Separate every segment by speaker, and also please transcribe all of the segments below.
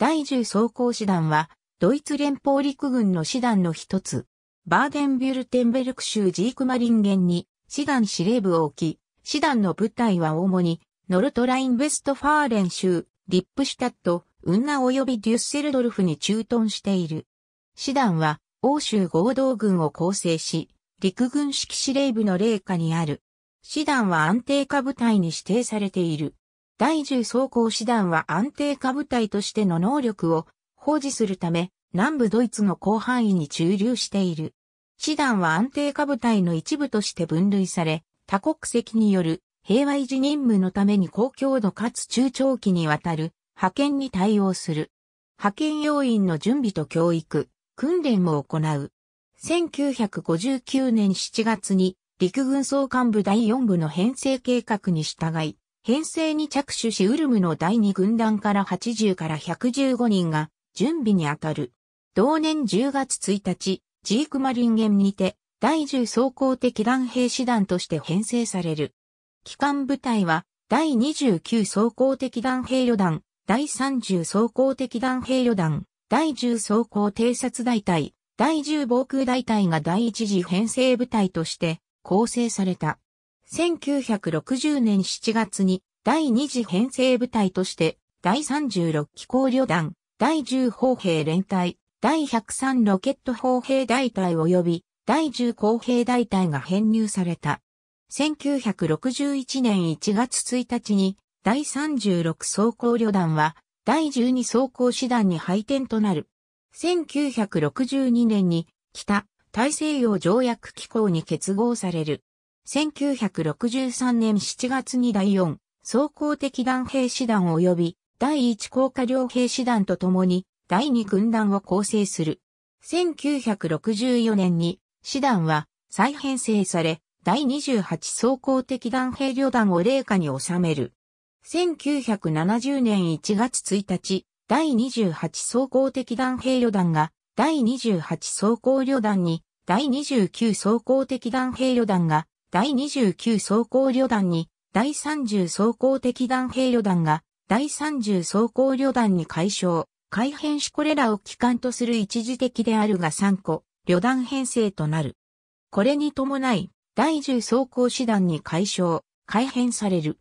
Speaker 1: 第10装甲師団は、ドイツ連邦陸軍の師団の一つ、バーデンビュルテンベルク州ジークマリンゲンに、師団司令部を置き、師団の部隊は主に、ノルトライン・ウェストファーレン州、リップシュタット、ウンナ及びデュッセルドルフに駐屯している。師団は、欧州合同軍を構成し、陸軍式司令部の霊下にある。師団は安定化部隊に指定されている。第10装甲師団は安定化部隊としての能力を保持するため、南部ドイツの広範囲に駐留している。師団は安定化部隊の一部として分類され、多国籍による平和維持任務のために高強度かつ中長期にわたる派遣に対応する。派遣要員の準備と教育、訓練も行う。1959年7月に陸軍総監部第4部の編成計画に従い、編成に着手しウルムの第二軍団から80から115人が準備に当たる。同年10月1日、ジークマリンゲンにて第10装甲的弾兵師団として編成される。機関部隊は第29装甲的弾兵旅団、第30装甲的弾兵旅団、第10装甲偵察大隊、第10防空大隊が第1次編成部隊として構成された。1960年7月に第2次編成部隊として第36機構旅団、第10砲兵連隊、第103ロケット砲兵大隊及び第10砲兵大隊が編入された。1961年1月1日に第36装甲旅団は第12装甲師団に配点となる。1962年に北大西洋条約機構に結合される。1963年7月に第4、総合的弾兵師団及び第1高架両兵師団と共に第2軍団を構成する。1964年に師団は再編成され、第28総合的弾兵旅団を霊下に収める。1970年1月1日、第28総合的弾兵旅団が第28総合旅団に、第29総合的弾兵旅団が第29装甲旅団に、第30装甲敵団兵旅団が、第30装甲旅団に解消、改編しこれらを機関とする一時的であるが3個、旅団編成となる。これに伴い、第10装甲師団に解消、改編される。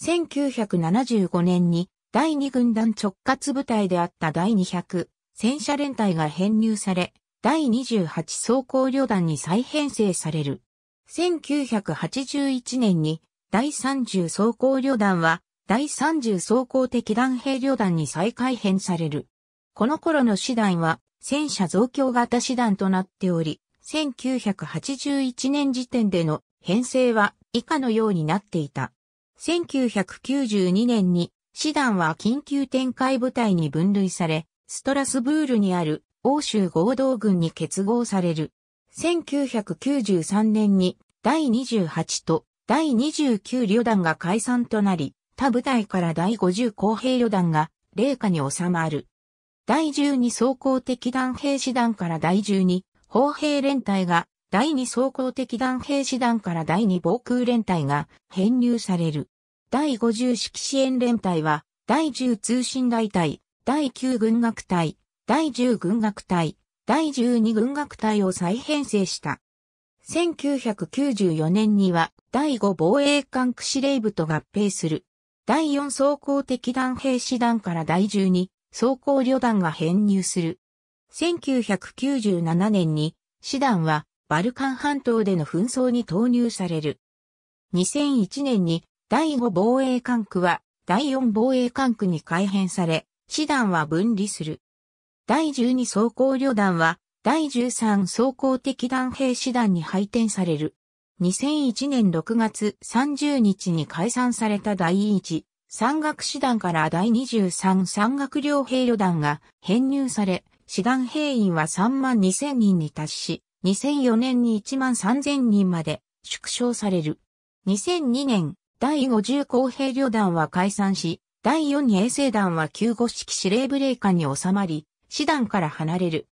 Speaker 1: 1975年に、第2軍団直轄部隊であった第200戦車連隊が編入され、第28装甲旅団に再編成される。1981年に第30装甲旅団は第30装甲敵団兵旅団に再改編される。この頃の師団は戦車増強型師団となっており、1981年時点での編成は以下のようになっていた。1992年に師団は緊急展開部隊に分類され、ストラスブールにある欧州合同軍に結合される。1993年に第28と第29旅団が解散となり、他部隊から第50公兵旅団が、霊下に収まる。第12総合的団兵士団から第12、砲兵連隊が、第2総合的団兵士団から第2防空連隊が編入される。第50式支援連隊は、第10通信大隊、第9軍楽隊、第10軍楽隊、第12軍楽隊を再編成した。1994年には第5防衛艦区司令部と合併する。第4装甲敵団兵士団から第12装甲旅団が編入する。1997年に師団はバルカン半島での紛争に投入される。2001年に第5防衛艦区は第4防衛艦区に改編され、師団は分離する。第12装甲旅団は、第13装甲敵団兵士団に配転される。2001年6月30日に解散された第1、山岳師団から第23山岳両兵旅団が編入され、師団兵員は3万2000人に達し、2004年に1万3000人まで縮小される。2002年、第50公兵旅団は解散し、第4衛星団は救護式司令部令下に収まり、師団から離れる。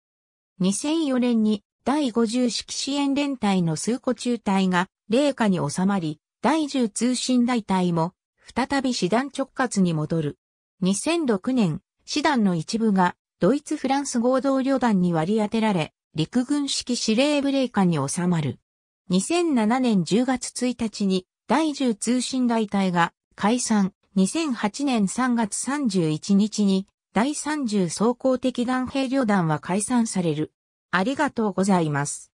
Speaker 1: 2004年に第50式支援連隊の数個中隊が霊下に収まり、第10通信大隊も再び師団直轄に戻る。2006年、師団の一部がドイツ・フランス合同旅団に割り当てられ、陸軍式司令部霊下に収まる。2007年10月1日に第10通信大隊が解散。2008年3月31日に第30装甲的弾兵旅団は解散される。ありがとうございます。